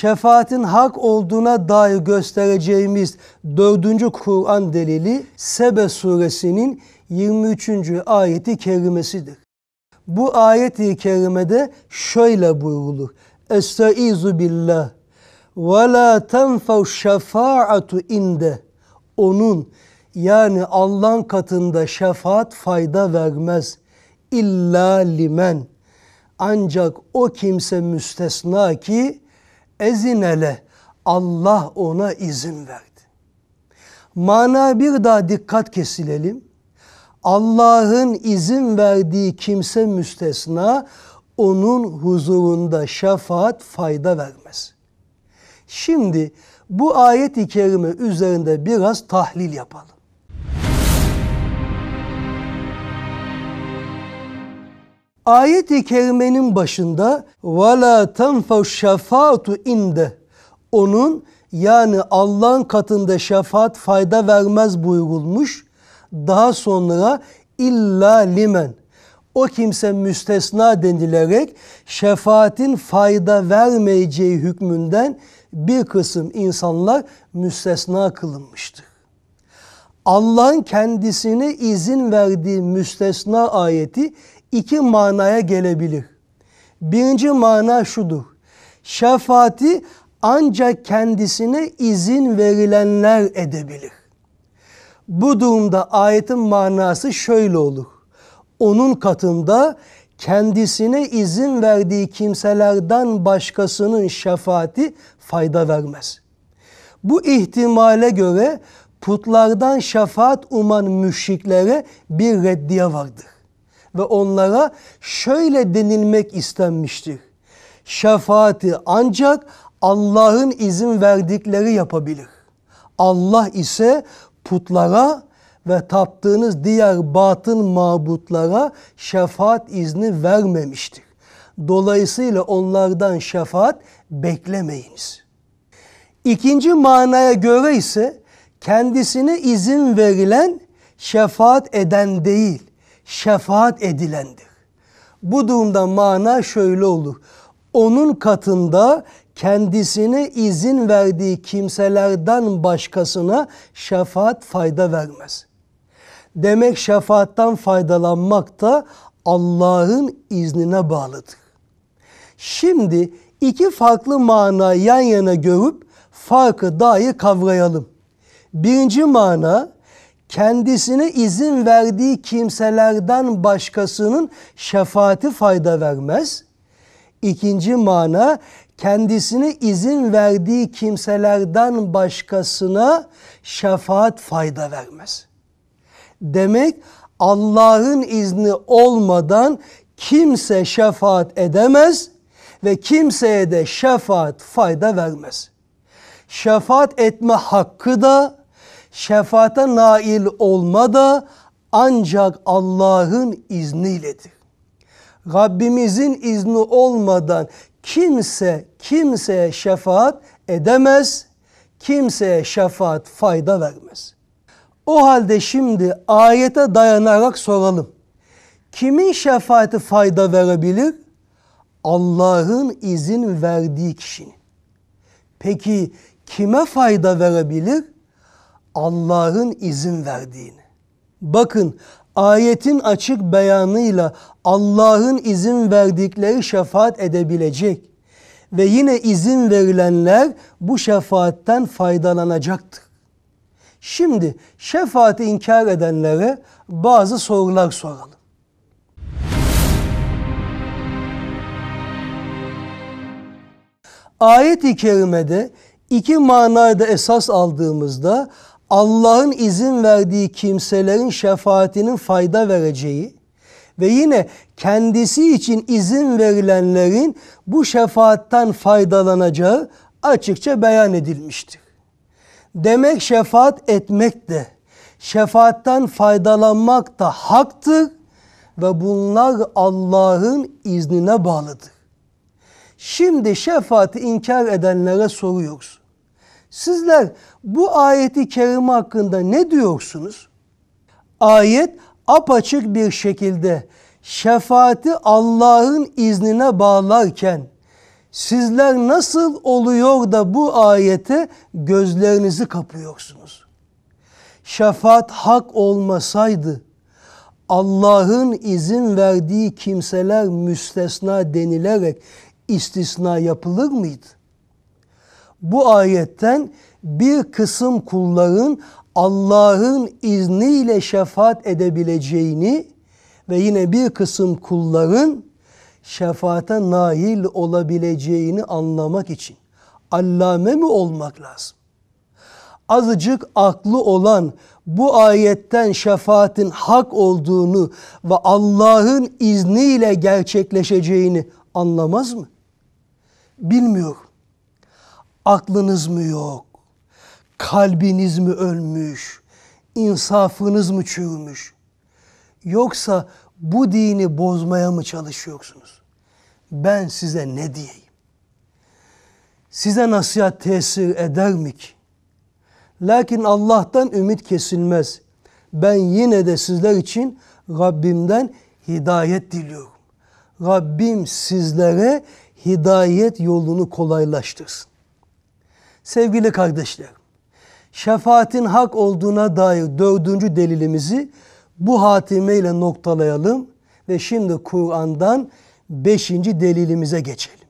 şefaatin hak olduğuna dair göstereceğimiz dördüncü Kur'an delili Sebe suresinin 23. ayeti kerimesidir. Bu ayeti kerimede şöyle buyrulur. Estaizu billah ve la tenfav şefaatu inde. Onun yani Allah'ın katında şefaat fayda vermez. İlla limen. Ancak o kimse müstesna ki ezinele Allah ona izin verdi. Mana bir daha dikkat kesilelim. Allah'ın izin verdiği kimse müstesna onun huzurunda şefaat fayda vermez. Şimdi bu ayet-i kerime üzerinde biraz tahlil yapalım. Ayet-i kerimenin başında وَلَا تَنْفَوْ شَفَاتُ inde onun yani Allah'ın katında şefaat fayda vermez buyurulmuş. Daha sonra illa limen o kimse müstesna denilerek şefaatin fayda vermeyeceği hükmünden bir kısım insanlar müstesna kılınmıştır. Allah'ın kendisine izin verdiği müstesna ayeti iki manaya gelebilir. Birinci mana şudur. Şefaati ancak kendisine izin verilenler edebilir. Bu durumda ayetin manası şöyle olur. Onun katında kendisine izin verdiği kimselerden başkasının şefaati fayda vermez. Bu ihtimale göre putlardan şefaat uman müşriklere bir reddiye vardır ve onlara şöyle denilmek istenmiştir. Şefaati ancak Allah'ın izin verdikleri yapabilir. Allah ise putlara ve taptığınız diğer batın mabutlara şefaat izni vermemiştir. Dolayısıyla onlardan şefaat beklemeyiniz. İkinci manaya göre ise kendisine izin verilen şefaat eden değil, şefaat edilendir. Bu durumda mana şöyle olur. Onun katında kendisine izin verdiği kimselerden başkasına şefaat fayda vermez. Demek şefaattan faydalanmak da Allah'ın iznine bağlıdır. Şimdi iki farklı mana yan yana görüp farkı dahi kavrayalım. Birinci mana kendisine izin verdiği kimselerden başkasının şefaati fayda vermez. İkinci mana kendisine izin verdiği kimselerden başkasına şefaat fayda vermez. Demek Allah'ın izni olmadan kimse şefaat edemez ve kimseye de şefaat fayda vermez. Şefaat etme hakkı da şefaate nail olma da ancak Allah'ın izniyledir. Rabbimizin izni olmadan kimse kimseye şefaat edemez, kimseye şefaat fayda vermez. O halde şimdi ayete dayanarak soralım. Kimin şefaati fayda verebilir? Allah'ın izin verdiği kişinin. Peki kime fayda verebilir? Allah'ın izin verdiğini. Bakın ayetin açık beyanıyla Allah'ın izin verdikleri şefaat edebilecek ve yine izin verilenler bu şefaatten faydalanacaktır. Şimdi şefaati inkar edenlere bazı sorular soralım. Ayet-i kerimede iki manada esas aldığımızda Allah'ın izin verdiği kimselerin şefaatinin fayda vereceği ve yine kendisi için izin verilenlerin bu şefaatten faydalanacağı açıkça beyan edilmiştir. Demek şefaat etmek de, şefaatten faydalanmak da haktır ve bunlar Allah'ın iznine bağlıdır. Şimdi şefaati inkar edenlere soruyoruz. Sizler bu ayeti kerime hakkında ne diyorsunuz? Ayet apaçık bir şekilde şefaati Allah'ın iznine bağlarken sizler nasıl oluyor da bu ayete gözlerinizi kapıyorsunuz? Şefaat hak olmasaydı Allah'ın izin verdiği kimseler müstesna denilerek istisna yapılır mıydı? bu ayetten bir kısım kulların Allah'ın izniyle şefaat edebileceğini ve yine bir kısım kulların şefaate nail olabileceğini anlamak için allame mi olmak lazım? Azıcık aklı olan bu ayetten şefaatin hak olduğunu ve Allah'ın izniyle gerçekleşeceğini anlamaz mı? Bilmiyorum. Aklınız mı yok? Kalbiniz mi ölmüş? İnsafınız mı çürümüş? Yoksa bu dini bozmaya mı çalışıyorsunuz? Ben size ne diyeyim? Size nasihat tesir eder mi ki? Lakin Allah'tan ümit kesilmez. Ben yine de sizler için Rabbimden hidayet diliyorum. Rabbim sizlere hidayet yolunu kolaylaştırsın. Sevgili kardeşler, şefaatin hak olduğuna dair dördüncü delilimizi bu hatime ile noktalayalım ve şimdi Kur'an'dan beşinci delilimize geçelim.